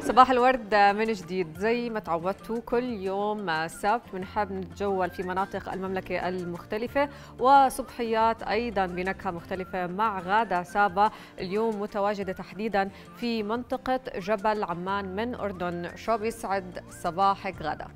صباح الورد من جديد زي ما تعودتوا كل يوم سبت بنحب نتجول في مناطق المملكة المختلفة وصبحيات أيضا بنكهة مختلفة مع غادة سابا اليوم متواجدة تحديدا في منطقة جبل عمان من أردن شو بيسعد صباحك غادة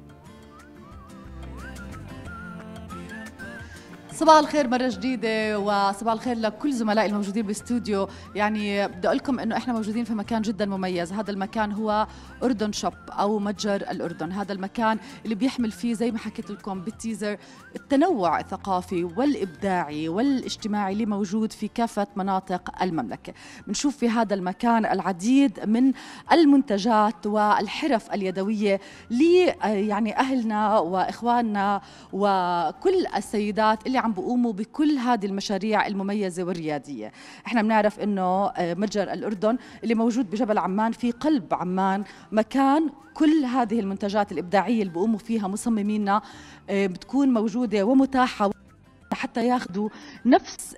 صباح الخير مرة جديدة وصباح الخير لكل زملائي الموجودين بالاستوديو، يعني بدي أقول لكم إنه إحنا موجودين في مكان جدا مميز، هذا المكان هو أردن شوب أو متجر الأردن، هذا المكان اللي بيحمل فيه زي ما حكيت لكم بالتيزر التنوع الثقافي والإبداعي والاجتماعي اللي موجود في كافة مناطق المملكة، بنشوف في هذا المكان العديد من المنتجات والحرف اليدوية لي يعني أهلنا وإخواننا وكل السيدات اللي عم بقوموا بكل هذه المشاريع المميزه والرياديه احنا بنعرف انه آه، متجر الاردن اللي موجود بجبل عمان في قلب عمان مكان كل هذه المنتجات الابداعيه اللي بقوموا فيها مصممينا آه، بتكون موجوده ومتاحه حتى ياخذوا نفس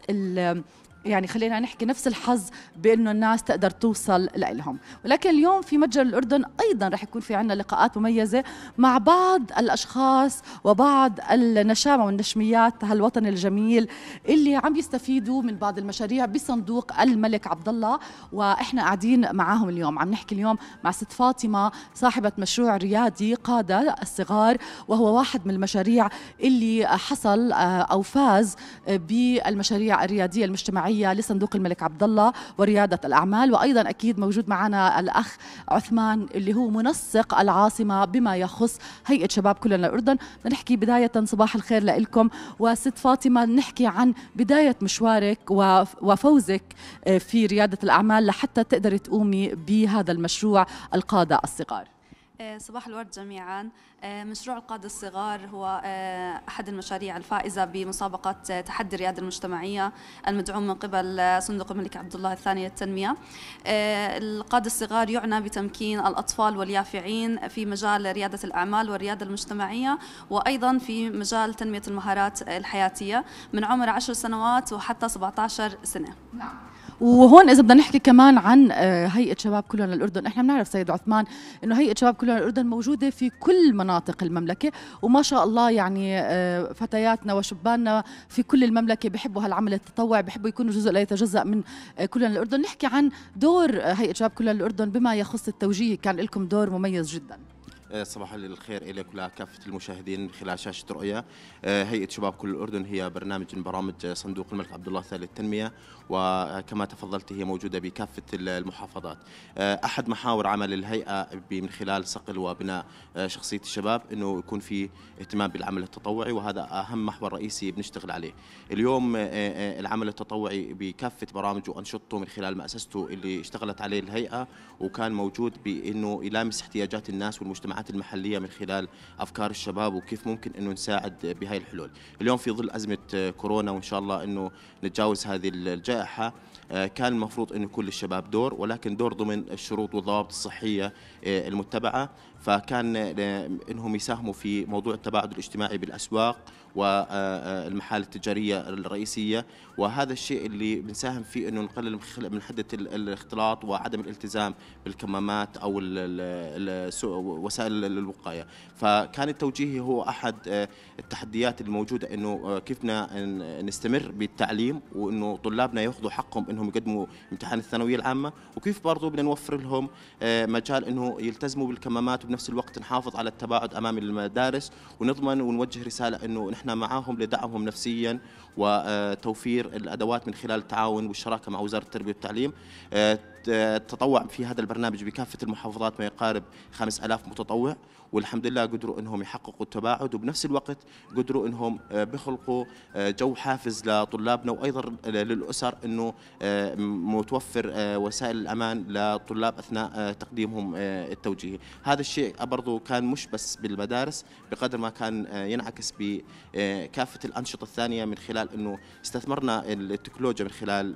يعني خلينا نحكي نفس الحظ بانه الناس تقدر توصل لهم ولكن اليوم في متجر الاردن ايضا رح يكون في عندنا لقاءات مميزه مع بعض الاشخاص وبعض النشامه والنشميات هالوطن الجميل اللي عم يستفيدوا من بعض المشاريع بصندوق الملك عبد الله واحنا قاعدين معاهم اليوم عم نحكي اليوم مع ست فاطمه صاحبه مشروع ريادي قاده الصغار وهو واحد من المشاريع اللي حصل آه، او فاز بالمشاريع الرياديه المجتمعيه الرئاسيه لصندوق الملك عبد الله ورياده الاعمال وايضا اكيد موجود معنا الاخ عثمان اللي هو منسق العاصمه بما يخص هيئه شباب كلنا الاردن نحكي بدايه صباح الخير لكم وست فاطمه نحكي عن بدايه مشوارك وفوزك آه، في رياده الاعمال لحتى تقدري تقومي بهذا المشروع القاده الصغار آه، صباح الورد جميعا آه، مشروع القادة الصغار هو آه، أحد المشاريع الفائزة بمسابقة تحدي الريادة المجتمعية المدعوم من قبل صندوق الملك عبد الله الثاني للتنمية القادة الصغار يعنى بتمكين الأطفال واليافعين في مجال ريادة الأعمال والريادة المجتمعية وأيضا في مجال تنمية المهارات الحياتية من عمر 10 سنوات وحتى 17 سنة نعم. وهون اذا بدنا نحكي كمان عن آه، هيئه شباب كلنا الاردن احنا بنعرف سيد عثمان انه هيئه شباب كلنا الاردن موجوده في كل مناطق المملكه وما شاء الله يعني آه، فتياتنا وشباننا في كل المملكه بحبوا هالعمل التطوعي بحبوا يكونوا جزء لا يتجزا من آه، كلنا الاردن نحكي عن دور هيئه شباب كلنا الاردن بما يخص التوجيه كان لكم دور مميز جدا آه، صباح الخير إليك ولكافة المشاهدين خلال شاشة رؤية آه، هيئة شباب كل الأردن هي برنامج من برامج صندوق الملك عبد الله الثاني للتنمية وكما تفضلت هي موجودة بكافة المحافظات آه، أحد محاور عمل الهيئة من خلال صقل وبناء شخصية الشباب أنه يكون في اهتمام بالعمل التطوعي وهذا أهم محور رئيسي بنشتغل عليه اليوم العمل التطوعي بكافة برامجه وأنشطته من خلال مأسسته اللي اشتغلت عليه الهيئة وكان موجود بأنه يلامس احتياجات الناس والمجتمع المجتمعات المحليه من خلال افكار الشباب وكيف ممكن انه نساعد بهاي الحلول اليوم في ظل ازمه كورونا وان شاء الله انه نتجاوز هذه الجائحه آه، كان المفروض انه يكون للشباب دور ولكن دور ضمن الشروط والضوابط الصحيه آه، المتبعه فكان آه، انهم يساهموا في موضوع التباعد الاجتماعي بالاسواق والمحال التجارية الرئيسية وهذا الشيء اللي بنساهم فيه أنه نقلل من حدة الاختلاط وعدم الالتزام بالكمامات أو وسائل الوقاية فكان التوجيهي هو أحد آه، التحديات الموجودة أنه آه، كيف نستمر بالتعليم وأنه طلابنا يأخذوا حقهم أنهم يقدموا امتحان الثانوية العامة وكيف برضو بدنا نوفر لهم آه، مجال أنه يلتزموا بالكمامات وبنفس الوقت نحافظ على التباعد أمام المدارس ونضمن ونوجه رسالة أنه نحن احنا معاهم لدعمهم نفسيا وتوفير الادوات من خلال التعاون والشراكه مع وزاره التربيه والتعليم آه، تطوع في هذا البرنامج بكافه المحافظات ما يقارب 5000 متطوع والحمد لله قدروا انهم يحققوا التباعد وبنفس الوقت قدروا انهم آه، بيخلقوا آه، جو حافز لطلابنا وايضا للاسر انه آه، متوفر وسائل الامان للطلاب اثناء تقديمهم التوجيهي، هذا الشيء برضه كان مش بس بالمدارس بقدر ما كان ينعكس بكافه الانشطه الثانيه من خلال انه استثمرنا التكنولوجيا من خلال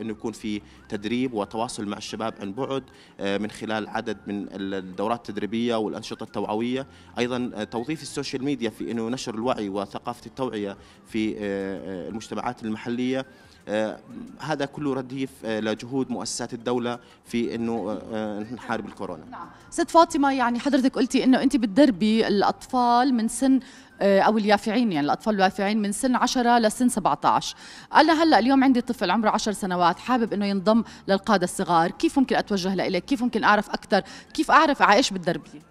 انه يكون في تدريب وتواصل التواصل مع الشباب عن بعد آه، من خلال عدد من الدورات التدريبيه والانشطه التوعويه ايضا آه، توظيف السوشيال ميديا في انه نشر الوعي وثقافه التوعيه في آه، المجتمعات المحليه آه، هذا كله رديف آه، لجهود مؤسسات الدولة في أنه آه، نحارب الكورونا نعم. ست فاطمة يعني حضرتك قلتي أنه أنت بتدربي الأطفال من سن او اليافعين يعني الاطفال اليافعين من سن 10 لسن 17 انا هلا اليوم عندي طفل عمره 10 سنوات حابب انه ينضم للقاده الصغار كيف ممكن اتوجه لإليك كيف ممكن اعرف اكثر كيف اعرف عايش بتدربي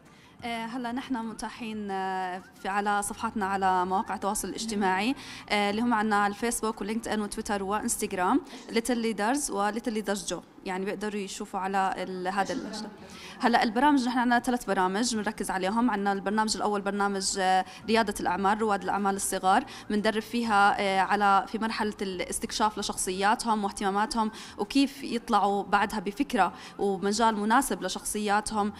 آه، هلا نحن متاحين آه، على صفحاتنا على مواقع التواصل الاجتماعي آه، اللي هم عندنا على الفيسبوك ولينكد ان وتويتر وانستغرام ليتل ليدرز وليتل ليدرز جو يعني بيقدروا يشوفوا على هذا المجال هلا البرامج نحن عندنا ثلاث برامج بنركز عليهم عندنا البرنامج الاول برنامج رياده الاعمال رواد الاعمال الصغار بندرب فيها على في مرحله الاستكشاف لشخصياتهم واهتماماتهم وكيف يطلعوا بعدها بفكره ومجال مناسب لشخصياتهم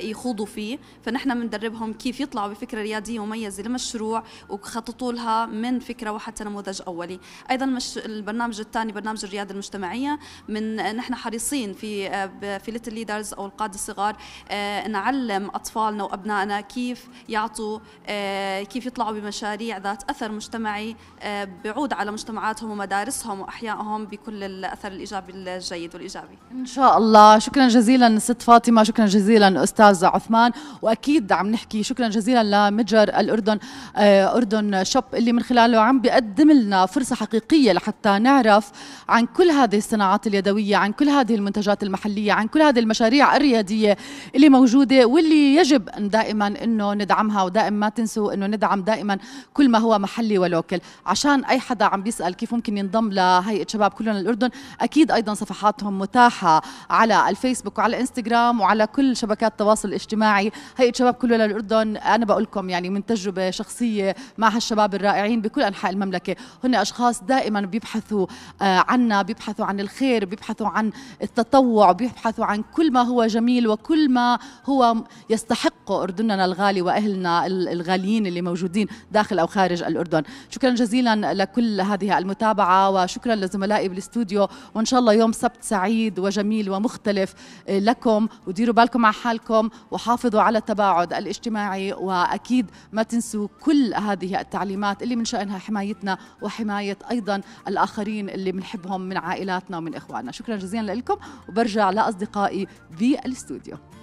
يخوضوا فيه فنحن بندربهم كيف يطلعوا بفكره رياديه مميزه لمشروع وخططوا لها من فكره وحتى نموذج اولي ايضا مش البرنامج الثاني برنامج الرياده المجتمعيه من نحن حريصين في آه، في ليتل ليدرز او القاده الصغار آه، نعلم اطفالنا وابنائنا كيف يعطوا آه، كيف يطلعوا بمشاريع ذات اثر مجتمعي بعود على مجتمعاتهم ومدارسهم واحيائهم بكل الاثر الايجابي الجيد والايجابي ان شاء الله شكرا جزيلا ست فاطمه شكرا جزيلا استاذ عثمان واكيد عم نحكي شكرا جزيلا لمتجر الاردن آه، اردن شوب اللي من خلاله عم بيقدم لنا فرصه حقيقيه لحتى نعرف عن كل هذه الصناعات اليدويه عن كل هذه المنتجات المحليه عن كل هذه المشاريع الرياديه اللي موجوده واللي يجب دائما انه ندعمها ودائما ما تنسوا انه ندعم دائما كل ما هو محلي ولوكل عشان اي حدا عم بيسال كيف ممكن ينضم لهيئه شباب كلنا الاردن اكيد ايضا صفحاتهم متاحه على الفيسبوك وعلى الانستغرام وعلى كل شبكات التواصل الاجتماعي هيئه شباب كل ولا الاردن انا بقول لكم يعني من تجربه شخصيه مع هالشباب الرائعين بكل انحاء المملكه هن اشخاص دائما بيبحثوا آه، عنا بيبحثوا عن الخير بيبحثوا عن التطوع بيبحثوا عن كل ما هو جميل وكل ما هو يستحقه اردننا الغالي واهلنا الغاليين اللي موجودين داخل او خارج الاردن شكرا جزيلا لكل هذه المتابعه وشكرا لزملائي بالاستوديو وان شاء الله يوم سبت سعيد وجميل ومختلف آه، لكم وديروا بالكم على حالكم وحافظوا على التباعد الاجتماعي واكيد ما تنسوا كل هذه التعليمات اللي من شانها حمايتنا وحمايه ايضا الاخرين اللي بنحبهم من عائلاتنا ومن اخواننا شكرا جزيلا لكم وبرجع لاصدقائي بالاستوديو